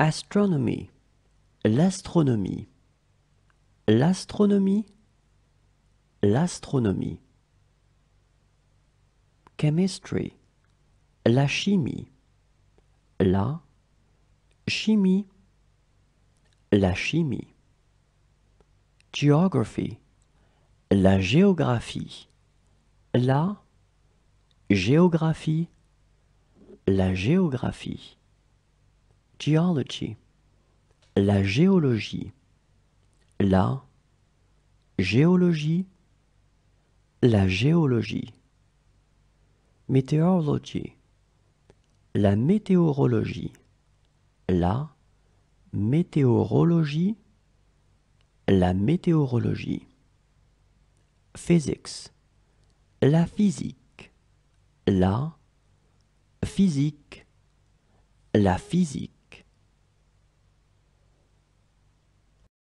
Astronomy. L'astronomie. L'astronomie. L'astronomie. Chemistry. La chimie. La chimie. La chimie. Geography. La géographie. La géographie. La géographie geology, la géologie, la géologie, la géologie, meteorology, la météorologie, la météorologie, la météorologie, physics, la physique, la physique, la physique.